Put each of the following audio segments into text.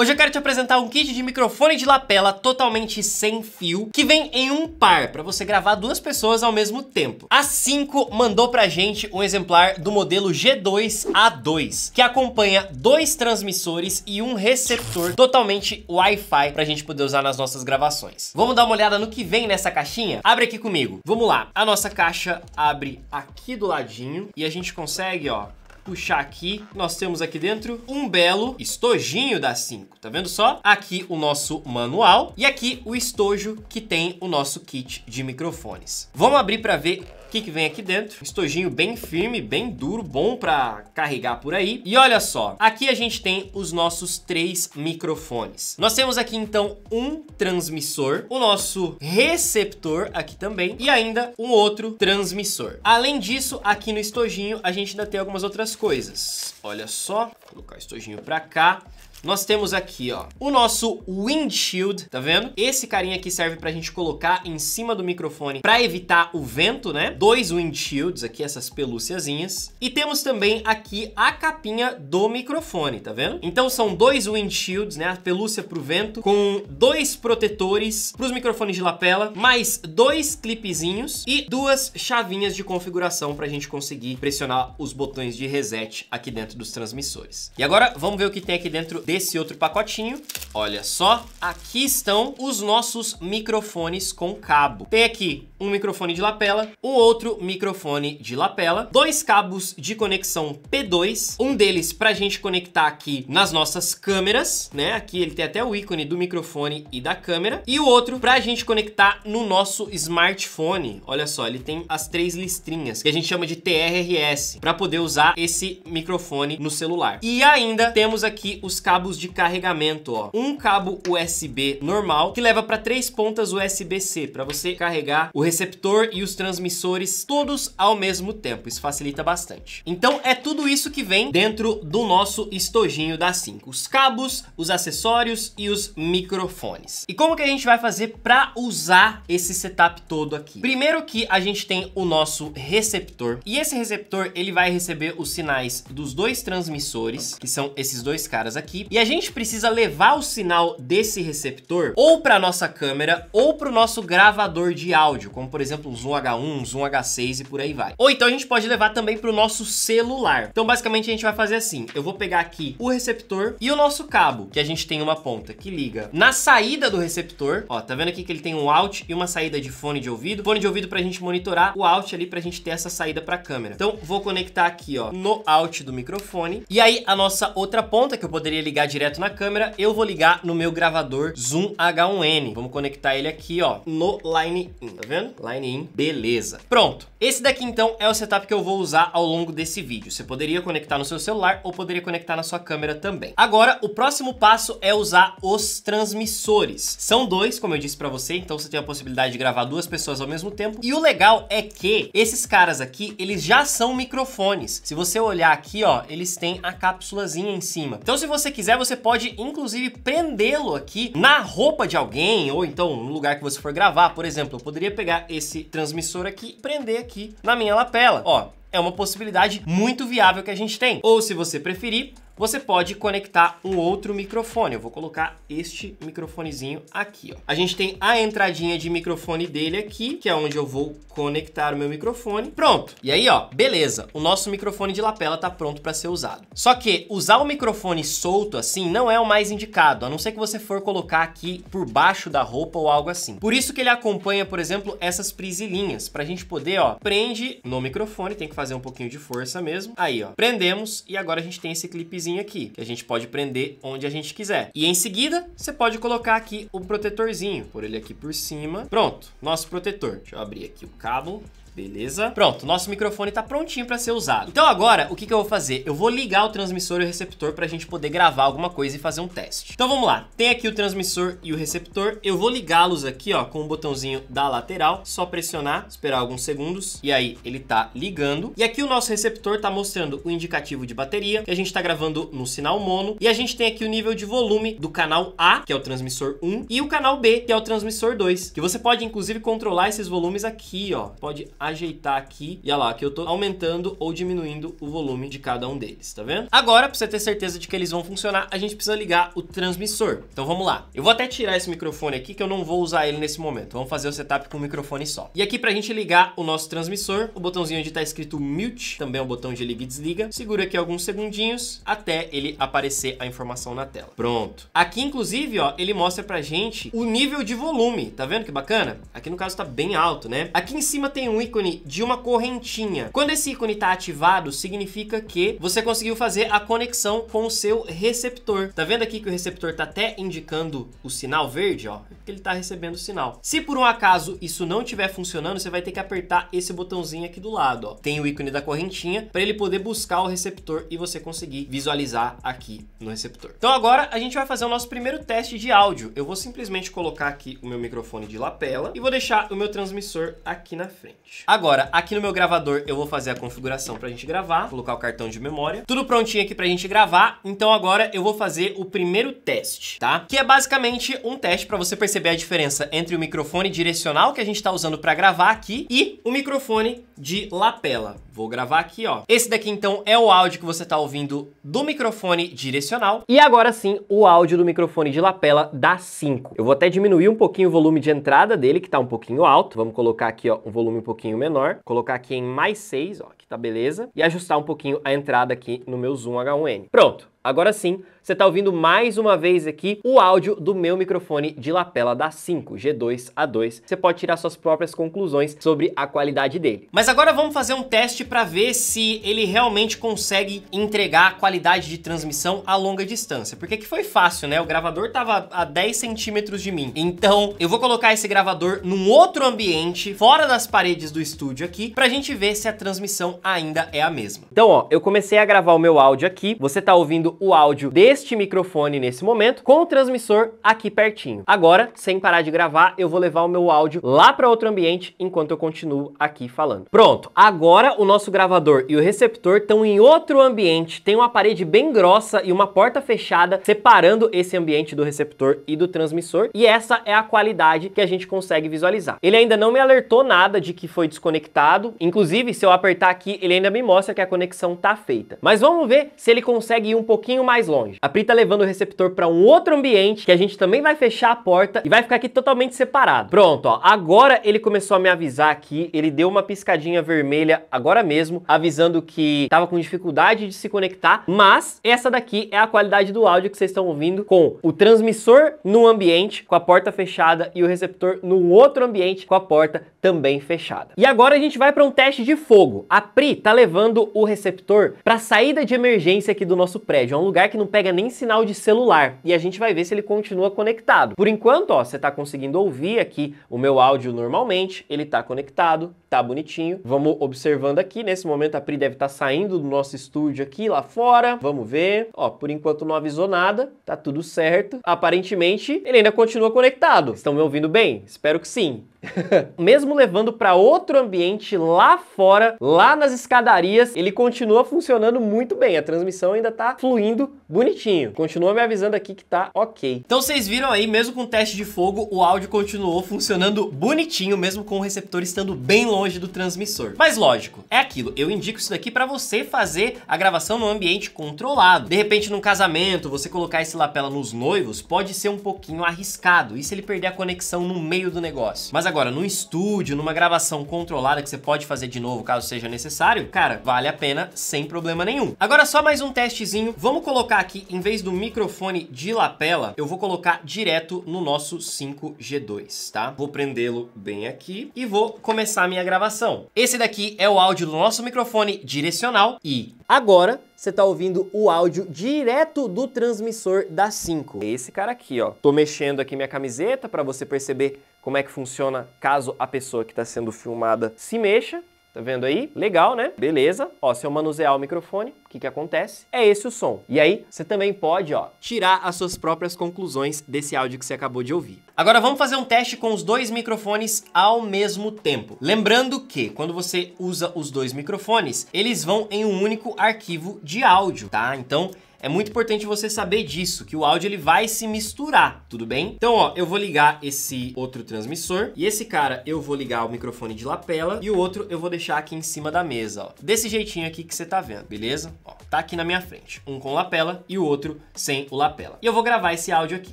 Hoje eu quero te apresentar um kit de microfone de lapela totalmente sem fio, que vem em um par, para você gravar duas pessoas ao mesmo tempo. A 5 mandou pra gente um exemplar do modelo G2A2, que acompanha dois transmissores e um receptor totalmente Wi-Fi pra gente poder usar nas nossas gravações. Vamos dar uma olhada no que vem nessa caixinha? Abre aqui comigo. Vamos lá. A nossa caixa abre aqui do ladinho e a gente consegue, ó, puxar aqui, nós temos aqui dentro um belo estojinho da 5, tá vendo só? Aqui o nosso manual e aqui o estojo que tem o nosso kit de microfones. Vamos abrir para ver o que, que vem aqui dentro? Estojinho bem firme, bem duro, bom para carregar por aí. E olha só, aqui a gente tem os nossos três microfones. Nós temos aqui então um transmissor, o nosso receptor aqui também e ainda um outro transmissor. Além disso, aqui no estojinho a gente ainda tem algumas outras coisas. Olha só, vou colocar o estojinho para cá nós temos aqui, ó, o nosso windshield, tá vendo? Esse carinha aqui serve pra gente colocar em cima do microfone pra evitar o vento, né? Dois windshields aqui, essas pelúciazinhas. E temos também aqui a capinha do microfone, tá vendo? Então são dois windshields, né? A pelúcia pro vento, com dois protetores pros microfones de lapela, mais dois clipezinhos e duas chavinhas de configuração pra gente conseguir pressionar os botões de reset aqui dentro dos transmissores. E agora vamos ver o que tem aqui dentro desse outro pacotinho, olha só, aqui estão os nossos microfones com cabo. Tem aqui um microfone de lapela, um outro microfone de lapela, dois cabos de conexão P2, um deles para a gente conectar aqui nas nossas câmeras, né? Aqui ele tem até o ícone do microfone e da câmera, e o outro para a gente conectar no nosso smartphone. Olha só, ele tem as três listrinhas, que a gente chama de TRRS, para poder usar esse microfone no celular. E ainda temos aqui os cabos cabos de carregamento, ó. Um cabo USB normal, que leva para três pontas USB-C, para você carregar o receptor e os transmissores todos ao mesmo tempo. Isso facilita bastante. Então é tudo isso que vem dentro do nosso estojinho da 5. Os cabos, os acessórios e os microfones. E como que a gente vai fazer para usar esse setup todo aqui? Primeiro que a gente tem o nosso receptor. E esse receptor, ele vai receber os sinais dos dois transmissores, que são esses dois caras aqui, e a gente precisa levar o sinal desse receptor ou para nossa câmera ou para o nosso gravador de áudio, como por exemplo o Zoom H1, Zoom H6 e por aí vai. Ou então a gente pode levar também para o nosso celular. Então basicamente a gente vai fazer assim, eu vou pegar aqui o receptor e o nosso cabo, que a gente tem uma ponta que liga na saída do receptor, ó, tá vendo aqui que ele tem um out e uma saída de fone de ouvido, fone de ouvido para a gente monitorar, o out ali para a gente ter essa saída para a câmera. Então vou conectar aqui, ó, no out do microfone e aí a nossa outra ponta que eu poderia ligar ligar direto na câmera, eu vou ligar no meu gravador Zoom H1N. Vamos conectar ele aqui, ó, no Line In, tá vendo? Line In, beleza. Pronto. Esse daqui, então, é o setup que eu vou usar ao longo desse vídeo. Você poderia conectar no seu celular ou poderia conectar na sua câmera também. Agora, o próximo passo é usar os transmissores. São dois, como eu disse para você, então você tem a possibilidade de gravar duas pessoas ao mesmo tempo. E o legal é que esses caras aqui, eles já são microfones. Se você olhar aqui, ó, eles têm a cápsulazinha em cima. Então, se você quiser quiser, você pode inclusive prendê-lo aqui na roupa de alguém ou então no lugar que você for gravar. Por exemplo, eu poderia pegar esse transmissor aqui e prender aqui na minha lapela. Ó, é uma possibilidade muito viável que a gente tem. Ou se você preferir, você pode conectar um outro microfone. Eu vou colocar este microfonezinho aqui, ó. A gente tem a entradinha de microfone dele aqui, que é onde eu vou conectar o meu microfone. Pronto. E aí, ó, beleza. O nosso microfone de lapela tá pronto para ser usado. Só que usar o microfone solto assim não é o mais indicado, a não ser que você for colocar aqui por baixo da roupa ou algo assim. Por isso que ele acompanha, por exemplo, essas prisilinhas, pra gente poder, ó, prende no microfone, tem que fazer um pouquinho de força mesmo. Aí, ó, prendemos e agora a gente tem esse clipezinho aqui, que a gente pode prender onde a gente quiser. E em seguida, você pode colocar aqui o protetorzinho, por ele aqui por cima. Pronto, nosso protetor. Deixa eu abrir aqui o cabo beleza? Pronto, nosso microfone tá prontinho para ser usado. Então agora, o que, que eu vou fazer? Eu vou ligar o transmissor e o receptor pra gente poder gravar alguma coisa e fazer um teste. Então vamos lá, tem aqui o transmissor e o receptor, eu vou ligá-los aqui, ó, com o botãozinho da lateral, só pressionar, esperar alguns segundos, e aí ele tá ligando. E aqui o nosso receptor tá mostrando o indicativo de bateria, que a gente tá gravando no sinal mono, e a gente tem aqui o nível de volume do canal A, que é o transmissor 1, e o canal B, que é o transmissor 2, que você pode inclusive controlar esses volumes aqui, ó, pode ajeitar aqui. E olha lá, que eu tô aumentando ou diminuindo o volume de cada um deles, tá vendo? Agora, pra você ter certeza de que eles vão funcionar, a gente precisa ligar o transmissor. Então vamos lá. Eu vou até tirar esse microfone aqui, que eu não vou usar ele nesse momento. Vamos fazer o setup com o microfone só. E aqui pra gente ligar o nosso transmissor, o botãozinho onde tá escrito mute, também é o botão de liga e desliga. Segura aqui alguns segundinhos até ele aparecer a informação na tela. Pronto. Aqui, inclusive, ó, ele mostra pra gente o nível de volume. Tá vendo que bacana? Aqui, no caso, tá bem alto, né? Aqui em cima tem um ícone de uma correntinha. Quando esse ícone está ativado, significa que você conseguiu fazer a conexão com o seu receptor. Tá vendo aqui que o receptor está até indicando o sinal verde, ó? É porque ele está recebendo o sinal. Se por um acaso isso não estiver funcionando, você vai ter que apertar esse botãozinho aqui do lado, ó. Tem o ícone da correntinha para ele poder buscar o receptor e você conseguir visualizar aqui no receptor. Então agora a gente vai fazer o nosso primeiro teste de áudio. Eu vou simplesmente colocar aqui o meu microfone de lapela e vou deixar o meu transmissor aqui na frente. Agora, aqui no meu gravador eu vou fazer a configuração pra gente gravar, colocar o cartão de memória. Tudo prontinho aqui pra gente gravar, então agora eu vou fazer o primeiro teste, tá? Que é basicamente um teste pra você perceber a diferença entre o microfone direcional que a gente tá usando pra gravar aqui e o microfone de lapela. Vou gravar aqui, ó. Esse daqui, então, é o áudio que você tá ouvindo do microfone direcional. E agora sim, o áudio do microfone de lapela da 5. Eu vou até diminuir um pouquinho o volume de entrada dele, que tá um pouquinho alto. Vamos colocar aqui, ó, um volume um pouquinho menor. Colocar aqui em mais 6, ó tá beleza? E ajustar um pouquinho a entrada aqui no meu Zoom H1N. Pronto, Agora sim, você está ouvindo mais uma vez aqui o áudio do meu microfone de lapela da 5 G2A2. Você pode tirar suas próprias conclusões sobre a qualidade dele. Mas agora vamos fazer um teste para ver se ele realmente consegue entregar qualidade de transmissão a longa distância. Porque que foi fácil, né? O gravador estava a 10 centímetros de mim. Então eu vou colocar esse gravador num outro ambiente, fora das paredes do estúdio aqui, para a gente ver se a transmissão ainda é a mesma. Então, ó, eu comecei a gravar o meu áudio aqui, você tá ouvindo o áudio deste microfone nesse momento, com o transmissor aqui pertinho. Agora, sem parar de gravar, eu vou levar o meu áudio lá para outro ambiente enquanto eu continuo aqui falando. Pronto, agora o nosso gravador e o receptor estão em outro ambiente, tem uma parede bem grossa e uma porta fechada separando esse ambiente do receptor e do transmissor, e essa é a qualidade que a gente consegue visualizar. Ele ainda não me alertou nada de que foi desconectado, inclusive se eu apertar aqui aqui ele ainda me mostra que a conexão tá feita. Mas vamos ver se ele consegue ir um pouquinho mais longe. A Pri tá levando o receptor para um outro ambiente, que a gente também vai fechar a porta e vai ficar aqui totalmente separado. Pronto, ó. Agora ele começou a me avisar aqui, ele deu uma piscadinha vermelha agora mesmo, avisando que tava com dificuldade de se conectar, mas essa daqui é a qualidade do áudio que vocês estão ouvindo com o transmissor no ambiente, com a porta fechada e o receptor no outro ambiente com a porta também fechada. E agora a gente vai para um teste de fogo. A Pri Pri tá levando o receptor para saída de emergência aqui do nosso prédio, é um lugar que não pega nem sinal de celular, e a gente vai ver se ele continua conectado. Por enquanto, ó, você tá conseguindo ouvir aqui o meu áudio normalmente, ele tá conectado, tá bonitinho. Vamos observando aqui, nesse momento a Pri deve estar tá saindo do nosso estúdio aqui lá fora, vamos ver. Ó, por enquanto não avisou nada, tá tudo certo. Aparentemente ele ainda continua conectado. Estão me ouvindo bem? Espero que sim. Mesmo levando para outro ambiente lá fora, lá nas escadarias, ele continua funcionando muito bem. A transmissão ainda tá fluindo bonitinho. Continua me avisando aqui que tá ok. Então vocês viram aí, mesmo com o teste de fogo, o áudio continuou funcionando bonitinho, mesmo com o receptor estando bem longe longe do transmissor. Mas lógico, é aquilo, eu indico isso daqui para você fazer a gravação num ambiente controlado. De repente, num casamento, você colocar esse lapela nos noivos pode ser um pouquinho arriscado, e se ele perder a conexão no meio do negócio? Mas agora, num estúdio, numa gravação controlada que você pode fazer de novo caso seja necessário, cara, vale a pena sem problema nenhum. Agora só mais um testezinho, vamos colocar aqui, em vez do microfone de lapela, eu vou colocar direto no nosso 5G2, tá? Vou prendê-lo bem aqui e vou começar a minha gravação. Esse daqui é o áudio do nosso microfone direcional e agora você tá ouvindo o áudio direto do transmissor da 5. Esse cara aqui, ó. Tô mexendo aqui minha camiseta para você perceber como é que funciona caso a pessoa que está sendo filmada se mexa. Tá vendo aí? Legal, né? Beleza. Ó, se eu manusear o microfone, o que que acontece? É esse o som. E aí, você também pode, ó, tirar as suas próprias conclusões desse áudio que você acabou de ouvir. Agora vamos fazer um teste com os dois microfones ao mesmo tempo. Lembrando que quando você usa os dois microfones, eles vão em um único arquivo de áudio, tá? Então, é muito importante você saber disso, que o áudio ele vai se misturar, tudo bem? Então, ó, eu vou ligar esse outro transmissor e esse cara eu vou ligar o microfone de lapela e o outro eu vou deixar aqui em cima da mesa, ó. Desse jeitinho aqui que você tá vendo, beleza? Ó, tá aqui na minha frente, um com lapela e o outro sem o lapela. E eu vou gravar esse áudio aqui.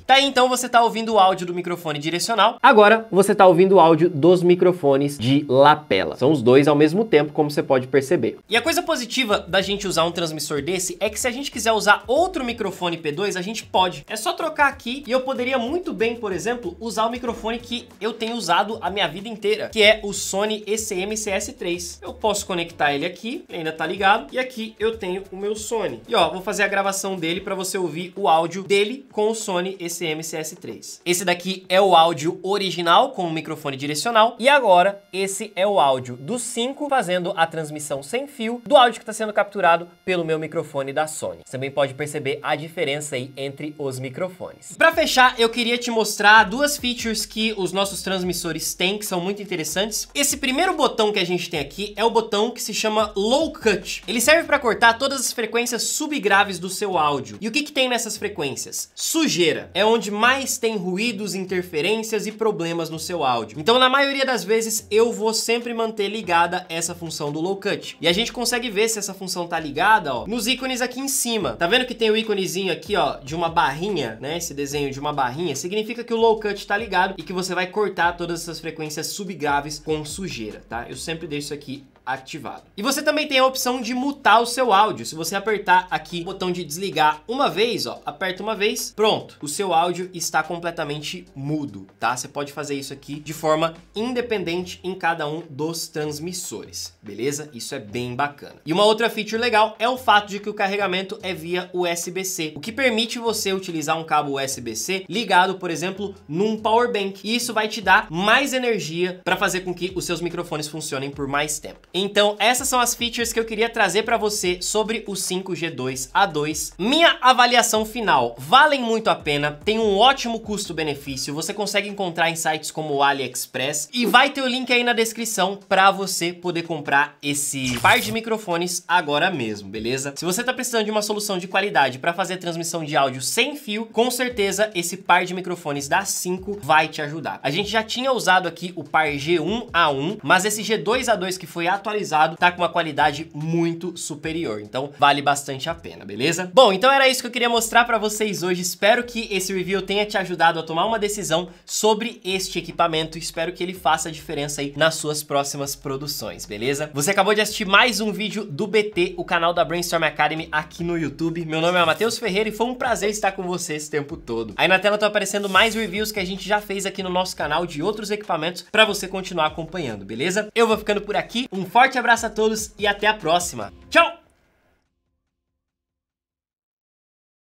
Tá aí, então você tá ouvindo o áudio do microfone direcional. Agora você tá ouvindo o áudio dos microfones de lapela. São os dois ao mesmo tempo, como você pode perceber. E a coisa positiva da gente usar um transmissor desse é que se a gente quiser usar outro microfone P2, a gente pode. É só trocar aqui e eu poderia muito bem, por exemplo, usar o microfone que eu tenho usado a minha vida inteira, que é o Sony ECM-CS3. Eu posso conectar ele aqui, ele ainda tá ligado, e aqui eu tenho o meu Sony. E ó, vou fazer a gravação dele para você ouvir o áudio dele com o Sony ECM-CS3. Esse daqui é o áudio original com o microfone direcional e agora esse é o áudio do 5 fazendo a transmissão sem fio do áudio que está sendo capturado pelo meu microfone da Sony. Você também pode pode perceber a diferença aí entre os microfones. Para fechar, eu queria te mostrar duas features que os nossos transmissores têm, que são muito interessantes. Esse primeiro botão que a gente tem aqui é o botão que se chama Low Cut. Ele serve para cortar todas as frequências subgraves do seu áudio. E o que, que tem nessas frequências? Sujeira. É onde mais tem ruídos, interferências e problemas no seu áudio. Então, na maioria das vezes, eu vou sempre manter ligada essa função do Low Cut. E a gente consegue ver se essa função tá ligada, ó, nos ícones aqui em cima. Tá vendo? vendo que tem o íconezinho aqui, ó, de uma barrinha, né? Esse desenho de uma barrinha, significa que o low cut tá ligado e que você vai cortar todas essas frequências subgraves com sujeira, tá? Eu sempre deixo isso aqui ativado. E você também tem a opção de mutar o seu áudio. Se você apertar aqui o botão de desligar uma vez, ó, aperta uma vez, pronto. O seu áudio está completamente mudo, tá? Você pode fazer isso aqui de forma independente em cada um dos transmissores, beleza? Isso é bem bacana. E uma outra feature legal é o fato de que o carregamento é via USB-C, o que permite você utilizar um cabo USB-C ligado, por exemplo, num power bank. E isso vai te dar mais energia para fazer com que os seus microfones funcionem por mais tempo. Então essas são as features que eu queria trazer para você sobre o 5G 2A2. Minha avaliação final, valem muito a pena, tem um ótimo custo-benefício, você consegue encontrar em sites como o AliExpress e vai ter o link aí na descrição para você poder comprar esse par de microfones agora mesmo, beleza? Se você tá precisando de uma solução de qualidade para fazer transmissão de áudio sem fio, com certeza esse par de microfones da 5 vai te ajudar. A gente já tinha usado aqui o par G1A1, mas esse G2A2 que foi atualizado atualizado, tá com uma qualidade muito superior. Então vale bastante a pena, beleza? Bom, então era isso que eu queria mostrar pra vocês hoje. Espero que esse review tenha te ajudado a tomar uma decisão sobre este equipamento. Espero que ele faça a diferença aí nas suas próximas produções, beleza? Você acabou de assistir mais um vídeo do BT, o canal da Brainstorm Academy aqui no YouTube. Meu nome é Matheus Ferreira e foi um prazer estar com você esse tempo todo. Aí na tela estão tá aparecendo mais reviews que a gente já fez aqui no nosso canal de outros equipamentos pra você continuar acompanhando, beleza? Eu vou ficando por aqui. Um forte forte abraço a todos e até a próxima. Tchau!